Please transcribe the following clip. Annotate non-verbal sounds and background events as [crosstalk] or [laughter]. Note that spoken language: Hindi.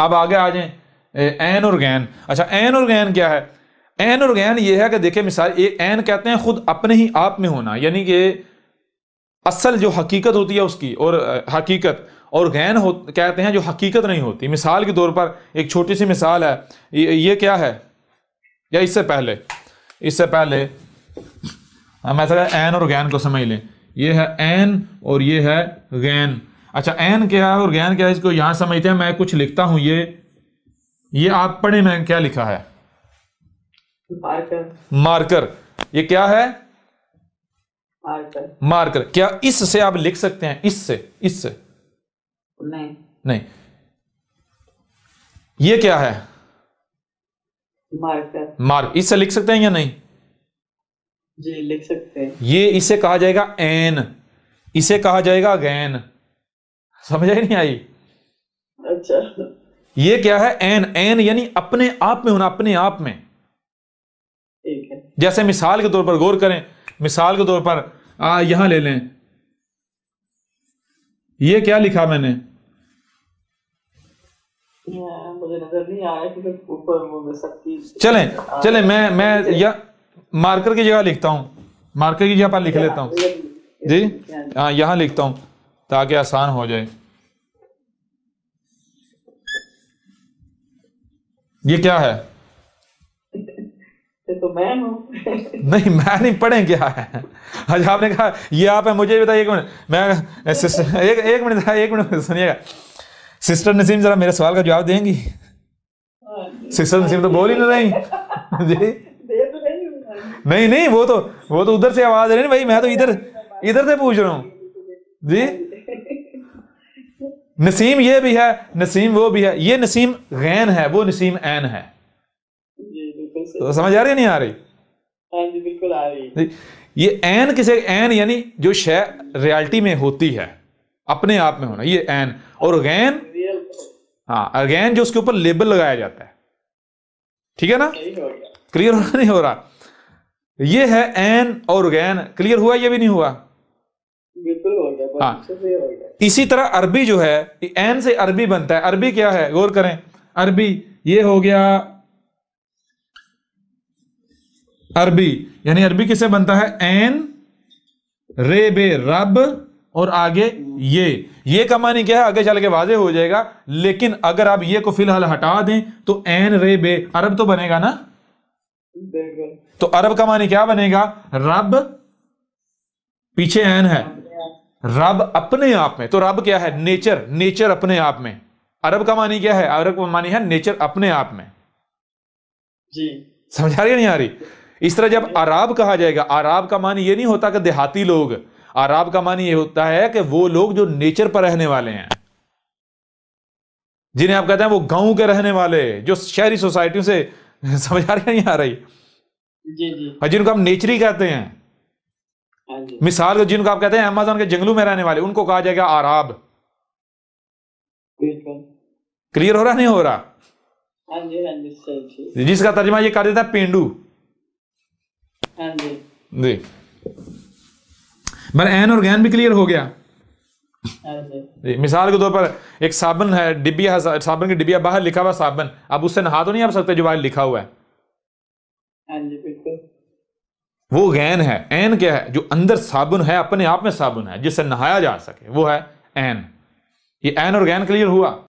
अब आगे आ जाए एन और गैन अच्छा एन और गैन क्या है एन और गैन ये है कि देखिए मिसाल एक एन कहते हैं खुद अपने ही आप में होना यानी कि असल जो हकीकत होती है उसकी और हकीकत और गैन हो कहते हैं जो हकीकत नहीं होती मिसाल के तौर पर एक छोटी सी मिसाल है ये, क्या है या इससे पहले इससे पहले हम ऐसा एन और गैन को समझ लें यह है एन और यह है गैन अच्छा एन क्या है और ज्ञान क्या है इसको यहां समझते हैं मैं कुछ लिखता हूं ये ये आप पढ़े मैं क्या लिखा है मार्कर मार्कर ये क्या है मार्कर मार्कर क्या इससे आप लिख सकते हैं इससे इससे नहीं नहीं ये क्या है मार्कर मार्क इससे लिख सकते हैं या नहीं जी लिख सकते हैं ये इसे कहा जाएगा एन इसे कहा जाएगा गैन समझ ही नहीं आई अच्छा ये क्या है एन एन यानी अपने आप में होना अपने आप में ठीक है जैसे मिसाल के तौर पर गौर करें मिसाल के तौर पर आ, यहां ले लें ये क्या लिखा मैंने मुझे नजर नहीं आया ऊपर चलें चलें मैं मैं या मार्कर की जगह लिखता हूं मार्कर की जगह पर लिख लेता हूं जी हाँ यहाँ लिखता हूं ताकि आसान हो जाए ये क्या है तो मैं हूं नहीं मैं नहीं पढ़े क्या है आज अच्छा, आपने कहा ये आप है मुझे बताइए एक मिनट मैं एक एक मिनट एक मिनट सुनिएगा सिस्टर नसीम जरा मेरे सवाल का जवाब देंगी सिस्टर नसीम तो बोल ही नहीं रही जी नहीं नहीं वो तो वो तो उधर से आवाज आ रही है भाई मैं तो इधर इधर से पूछ रहा हूँ जी नसीम ये भी है नसीम वो भी है ये नसीम गैन है वो नसीम एन है तो समझ आ रही नहीं आ रही हाँ बिल्कुल आ रही ये एन किसे एन यानी जो शय रियलिटी में होती है अपने आप में होना ये एन और गैन हाँ अगैन जो उसके ऊपर लेबल लगाया जाता है ठीक है ना क्लियर नहीं हो रहा ये है एन और गैन क्लियर हुआ ये भी नहीं हुआ हाँ इसी तरह अरबी जो है एन से अरबी बनता है अरबी क्या है गौर करें अरबी ये हो गया अरबी यानी अरबी किसे बनता है एन रे बे रब और आगे ये ये का क्या है आगे चल के वाजे हो जाएगा लेकिन अगर आप ये को फिलहाल हटा दें तो एन रे बे अरब तो बनेगा ना तो अरब का मानी क्या बनेगा रब पीछे एन है रब अपने आप में तो रब क्या है नेचर नेचर अपने आप में अरब का मानी क्या है अरब का मानी है नेचर अपने आप में जी समझा रही रही नहीं आ रही इस तरह जब अराब कहा जाएगा अराब का मानी ये नहीं होता कि देहाती लोग अराब का मानी ये होता है कि वो लोग जो नेचर पर रहने वाले हैं जिन्हें आप कहते हैं वो गांव के रहने वाले जो शहरी सोसाइटियों से [laughs] समझ आ रही नहीं आ रही जी जी जिनको हम नेचरी कहते हैं हाँ मिसाल के जिनको आप कहते हैं अमेजोन के जंगलों में रहने वाले उनको कहा जाएगा आराब क्लियर हो रहा नहीं हो रहा हाँ हाँ जिसका तर्जमा ये कर देता है पेंडू जी बर एन और गैन भी क्लियर हो गया जी मिसाल के तौर पर एक साबन है डिबिया साबन की डिबिया बाहर लिखा हुआ साबन अब उससे नहा तो नहीं आप सकते जो बाहर लिखा हुआ है वो गैन है एन क्या है जो अंदर साबुन है अपने आप में साबुन है जिससे नहाया जा सके वो है एन ये एन और गैन क्लियर हुआ